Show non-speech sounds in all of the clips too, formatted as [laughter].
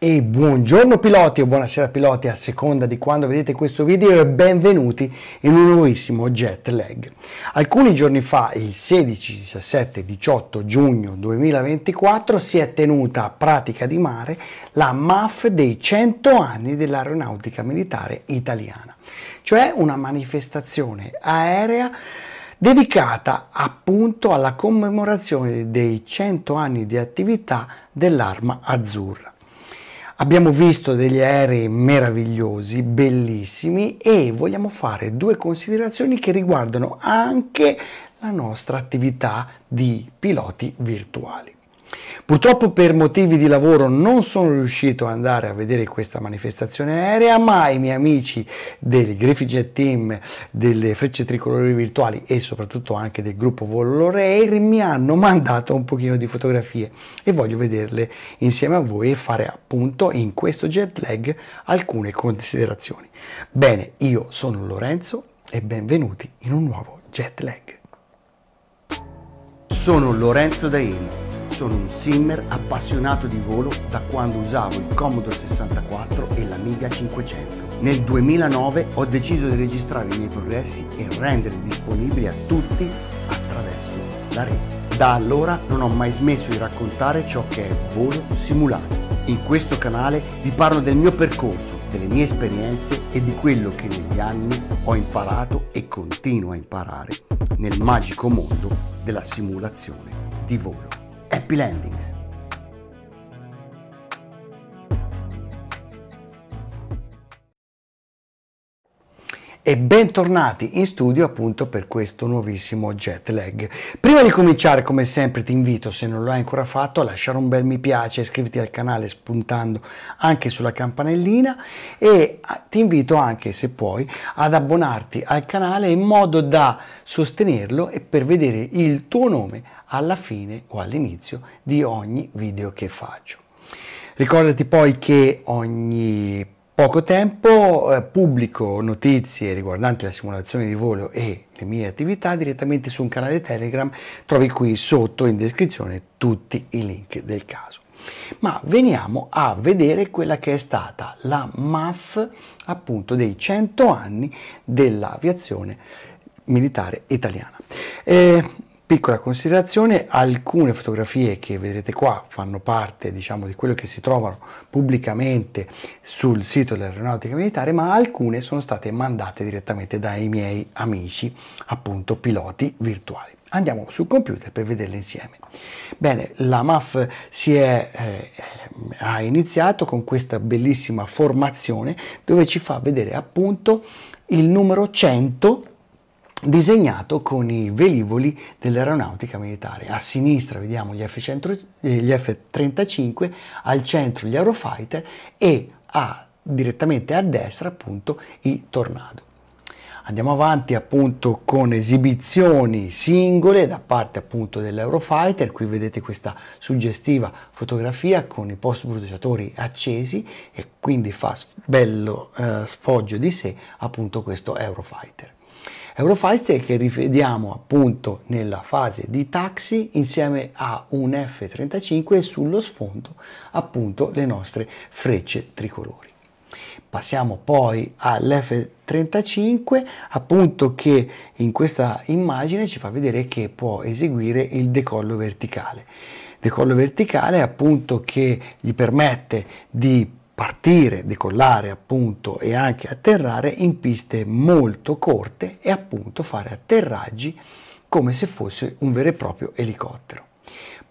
E buongiorno piloti o buonasera piloti a seconda di quando vedete questo video e benvenuti in un nuovissimo jet lag. Alcuni giorni fa, il 16, 17, 18 giugno 2024, si è tenuta a Pratica di Mare la MAF dei 100 anni dell'aeronautica militare italiana, cioè una manifestazione aerea dedicata appunto alla commemorazione dei 100 anni di attività dell'Arma Azzurra. Abbiamo visto degli aerei meravigliosi, bellissimi e vogliamo fare due considerazioni che riguardano anche la nostra attività di piloti virtuali. Purtroppo per motivi di lavoro non sono riuscito ad andare a vedere questa manifestazione aerea, ma i miei amici del Griffith Jet Team, delle frecce tricolori virtuali e soprattutto anche del gruppo Volo Air mi hanno mandato un pochino di fotografie e voglio vederle insieme a voi e fare appunto in questo jet lag alcune considerazioni. Bene, io sono Lorenzo e benvenuti in un nuovo jet lag. Sono Lorenzo Daino sono un simmer appassionato di volo da quando usavo il Commodore 64 e l'Amiga 500. Nel 2009 ho deciso di registrare i miei progressi e renderli disponibili a tutti attraverso la rete. Da allora non ho mai smesso di raccontare ciò che è volo simulato. In questo canale vi parlo del mio percorso, delle mie esperienze e di quello che negli anni ho imparato e continuo a imparare nel magico mondo della simulazione di volo. happy landings. e bentornati in studio appunto per questo nuovissimo jet lag. Prima di cominciare come sempre ti invito se non lo hai ancora fatto a lasciare un bel mi piace, iscriviti al canale spuntando anche sulla campanellina e ah, ti invito anche se puoi ad abbonarti al canale in modo da sostenerlo e per vedere il tuo nome alla fine o all'inizio di ogni video che faccio. Ricordati poi che ogni poco tempo eh, pubblico notizie riguardanti la simulazione di volo e le mie attività direttamente su un canale Telegram, trovi qui sotto in descrizione tutti i link del caso. Ma veniamo a vedere quella che è stata la MAF appunto dei 100 anni dell'aviazione militare italiana. Eh, Piccola considerazione, alcune fotografie che vedrete qua fanno parte diciamo, di quello che si trovano pubblicamente sul sito dell'aeronautica militare, ma alcune sono state mandate direttamente dai miei amici, appunto piloti virtuali. Andiamo sul computer per vederle insieme. Bene, la MAF si è, eh, ha iniziato con questa bellissima formazione dove ci fa vedere appunto il numero 100 disegnato con i velivoli dell'aeronautica militare. A sinistra vediamo gli, F100, eh, gli F-35, al centro gli Eurofighter e a, direttamente a destra appunto i Tornado. Andiamo avanti appunto con esibizioni singole da parte appunto dell'Eurofighter, qui vedete questa suggestiva fotografia con i post bruciatori accesi e quindi fa bello eh, sfoggio di sé appunto questo Eurofighter. Eurofighter che rivediamo appunto nella fase di taxi insieme a un F-35 e sullo sfondo appunto le nostre frecce tricolori. Passiamo poi all'F-35 appunto che in questa immagine ci fa vedere che può eseguire il decollo verticale. Decollo verticale appunto che gli permette di partire, decollare appunto e anche atterrare in piste molto corte e appunto fare atterraggi come se fosse un vero e proprio elicottero.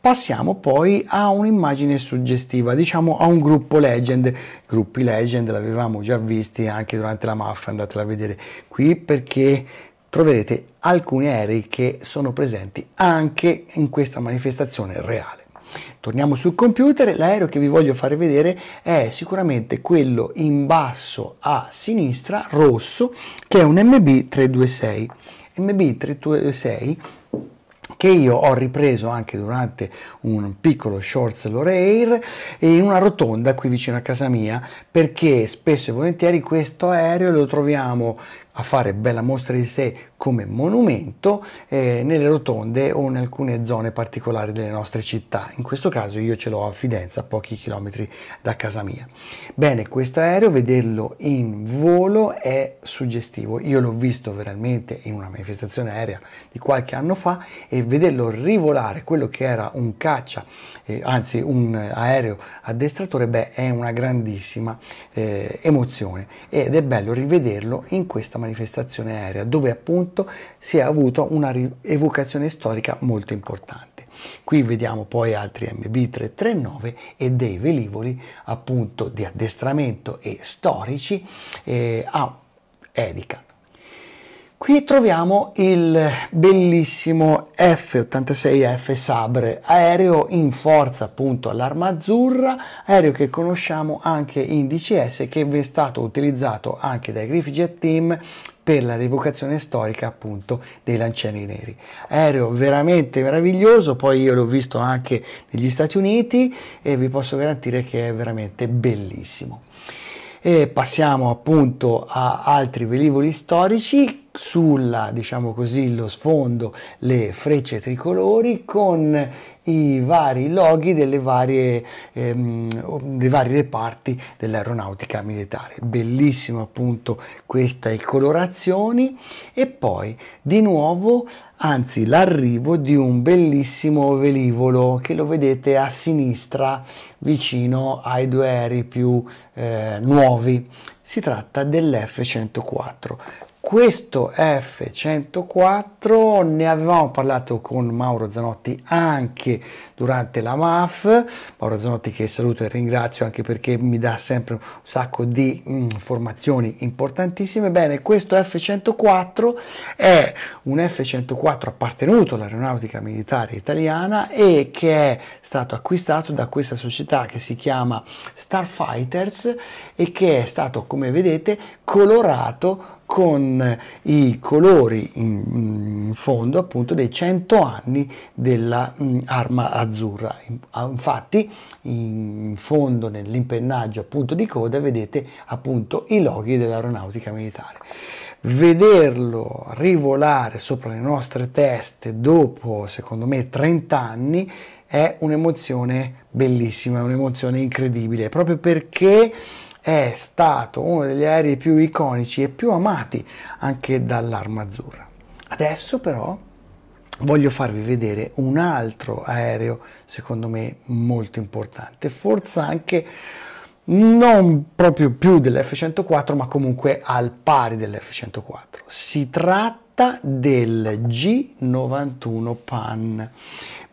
Passiamo poi a un'immagine suggestiva, diciamo a un gruppo legend. Gruppi legend l'avevamo già visti anche durante la MAF, andatela a vedere qui perché troverete alcuni aerei che sono presenti anche in questa manifestazione reale. Torniamo sul computer, l'aereo che vi voglio fare vedere è sicuramente quello in basso a sinistra, rosso, che è un MB326. MB326 che io ho ripreso anche durante un piccolo shorts Loreair in una rotonda qui vicino a casa mia perché spesso e volentieri questo aereo lo troviamo a fare bella mostra di sé come monumento eh, nelle rotonde o in alcune zone particolari delle nostre città. In questo caso io ce l'ho a Fidenza, a pochi chilometri da casa mia. Bene, questo aereo, vederlo in volo è suggestivo. Io l'ho visto veramente in una manifestazione aerea di qualche anno fa e vederlo rivolare quello che era un caccia, eh, anzi un aereo addestratore, beh, è una grandissima eh, emozione ed è bello rivederlo in questa manifestazione aerea, dove appunto si è avuto una evocazione storica molto importante. Qui vediamo poi altri MB339 e dei velivoli appunto di addestramento e storici eh, a Erika. Qui troviamo il bellissimo F-86F Sabre, aereo in forza appunto all'arma azzurra, aereo che conosciamo anche in DCS che è stato utilizzato anche dai Griff Jet Team per la rivocazione storica appunto dei lancieri neri. Aereo veramente meraviglioso, poi io l'ho visto anche negli Stati Uniti e vi posso garantire che è veramente bellissimo. E passiamo appunto a altri velivoli storici sulla, diciamo così, lo sfondo le frecce tricolori con i vari loghi delle varie, ehm, dei vari reparti dell'aeronautica militare. Bellissimo appunto queste colorazioni e poi di nuovo anzi l'arrivo di un bellissimo velivolo che lo vedete a sinistra vicino ai due aerei più eh, nuovi. Si tratta dell'F-104. Questo F104 ne avevamo parlato con Mauro Zanotti anche durante la MAF, Mauro Zanotti che saluto e ringrazio anche perché mi dà sempre un sacco di mm, informazioni importantissime. Bene, questo F104 è un F104 appartenuto all'aeronautica militare italiana e che è stato acquistato da questa società che si chiama Starfighters e che è stato, come vedete, colorato con i colori in, fondo appunto dei 100 anni dell'arma mm, azzurra. Ah, infatti in fondo nell'impennaggio appunto di coda vedete appunto i loghi dell'aeronautica militare. Vederlo rivolare sopra le nostre teste dopo secondo me 30 anni è un'emozione bellissima, è un'emozione incredibile, proprio perché è stato uno degli aerei più iconici e più amati anche dall'Arma Azzurra. Adesso però voglio farvi vedere un altro aereo, secondo me molto importante, forse anche non proprio più dell'F-104, ma comunque al pari dell'F-104. Si tratta del G91 PAN.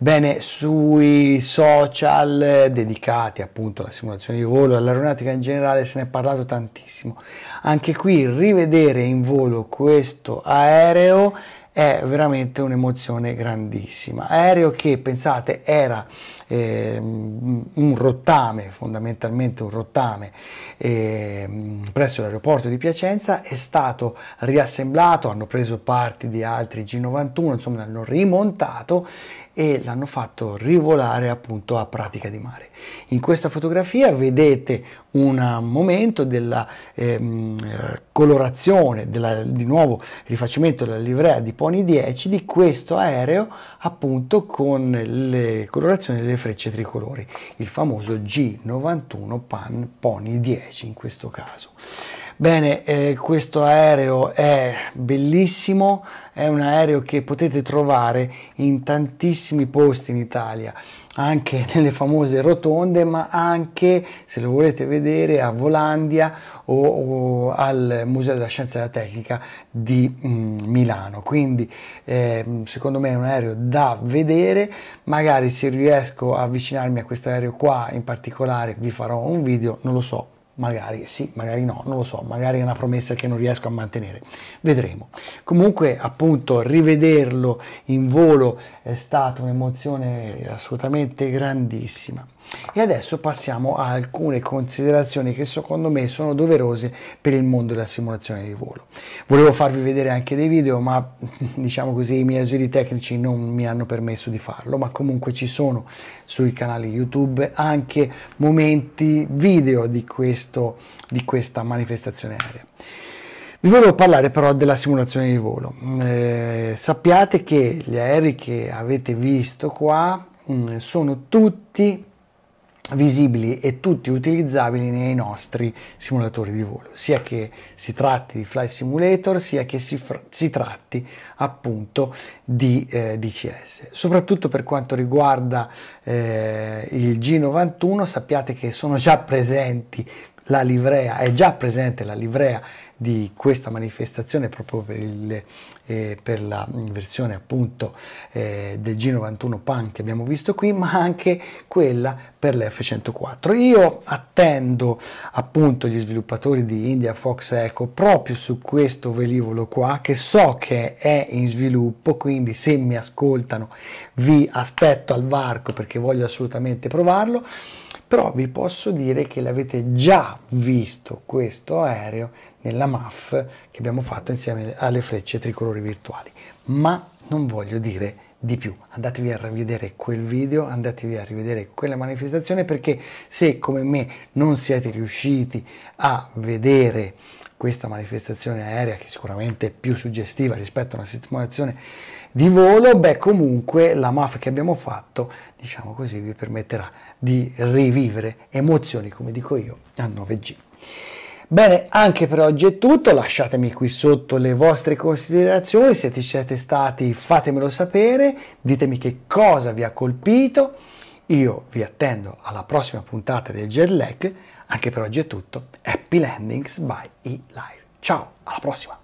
Bene, sui social dedicati appunto alla simulazione di volo, all'aeronautica in generale, se ne è parlato tantissimo. Anche qui rivedere in volo questo aereo è veramente un'emozione grandissima. Aereo che, pensate, era eh, un rottame, fondamentalmente un rottame eh, presso l'aeroporto di Piacenza, è stato riassemblato, hanno preso parti di altri G91, insomma l'hanno rimontato e l'hanno fatto rivolare appunto a pratica di mare. In questa fotografia vedete un momento della ehm, colorazione, della, di nuovo rifacimento della livrea di Pony 10 di questo aereo appunto con le colorazioni delle frecce tricolori, il famoso G91 PAN Pony 10 in questo caso. Bene, eh, questo aereo è bellissimo, è un aereo che potete trovare in tantissimi posti in Italia, anche [laughs] nelle famose rotonde, ma anche, se lo volete vedere, a Volandia o, o al Museo della Scienza e della Tecnica di mm, Milano. Quindi eh, secondo me è un aereo da vedere, magari se riesco a avvicinarmi a questo aereo qua in particolare vi farò un video, non lo so, magari sì, magari no, non lo so, magari è una promessa che non riesco a mantenere, vedremo. Comunque appunto rivederlo in volo è stata un'emozione assolutamente grandissima. E adesso passiamo a alcune considerazioni che secondo me sono doverose per il mondo della simulazione di volo. Volevo farvi vedere anche dei video, ma [laughs] diciamo così i miei ausili tecnici non mi hanno permesso di farlo, ma comunque ci sono sui canali YouTube anche momenti video di, questo, di questa manifestazione aerea. Vi volevo parlare però della simulazione di volo. Eh, sappiate che gli aerei che avete visto qua mh, mm, sono tutti visibili e tutti utilizzabili nei nostri simulatori di volo, sia che si tratti di Fly Simulator, sia che si, fr- si tratti appunto di eh, DCS. Soprattutto per quanto riguarda eh, il G91, sappiate che sono già presenti la livrea, è già presente la livrea di questa manifestazione proprio per, il, eh, per la versione appunto eh, del G91 PAN che abbiamo visto qui, ma anche quella per l'F104. Io attendo appunto gli sviluppatori di India Fox Echo proprio su questo velivolo qua che so che è in sviluppo, quindi se mi ascoltano vi aspetto al varco perché voglio assolutamente provarlo però vi posso dire che l'avete già visto questo aereo nella MAF che abbiamo fatto insieme alle frecce tricolori virtuali, ma non voglio dire di più. Andatevi a rivedere quel video, andatevi a rivedere quella manifestazione perché se come me non siete riusciti a vedere questa manifestazione aerea che sicuramente è più suggestiva rispetto a una simulazione di volo, beh comunque la MAF che abbiamo fatto, diciamo così, vi permetterà di rivivere emozioni, come dico io, a 9G. Bene, anche per oggi è tutto, lasciatemi qui sotto le vostre considerazioni, se ci siete stati fatemelo sapere, ditemi che cosa vi ha colpito, io vi attendo alla prossima puntata del Jetlag, anche per oggi è tutto, Happy Landings by e Ciao, alla prossima!